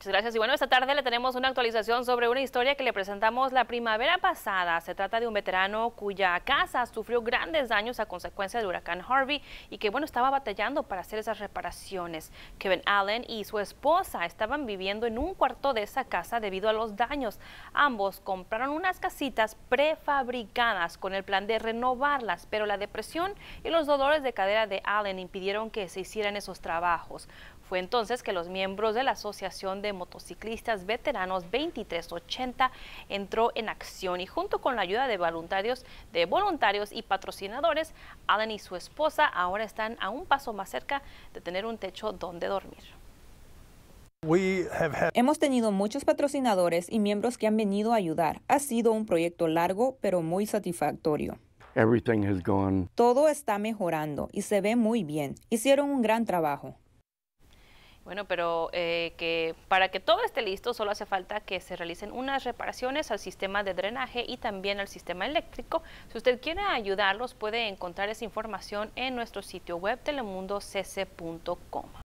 Muchas gracias. Y bueno, esta tarde le tenemos una actualización sobre una historia que le presentamos la primavera pasada. Se trata de un veterano cuya casa sufrió grandes daños a consecuencia del huracán Harvey y que, bueno, estaba batallando para hacer esas reparaciones. Kevin Allen y su esposa estaban viviendo en un cuarto de esa casa debido a los daños. Ambos compraron unas casitas prefabricadas con el plan de renovarlas, pero la depresión y los dolores de cadera de Allen impidieron que se hicieran esos trabajos. Fue entonces que los miembros de la Asociación de Motociclistas Veteranos 2380 entró en acción y junto con la ayuda de voluntarios, de voluntarios y patrocinadores, Alan y su esposa ahora están a un paso más cerca de tener un techo donde dormir. Hemos tenido muchos patrocinadores y miembros que han venido a ayudar. Ha sido un proyecto largo, pero muy satisfactorio. Todo está mejorando y se ve muy bien. Hicieron un gran trabajo. Bueno, pero eh, que para que todo esté listo solo hace falta que se realicen unas reparaciones al sistema de drenaje y también al sistema eléctrico. Si usted quiere ayudarlos puede encontrar esa información en nuestro sitio web telemundocc.com.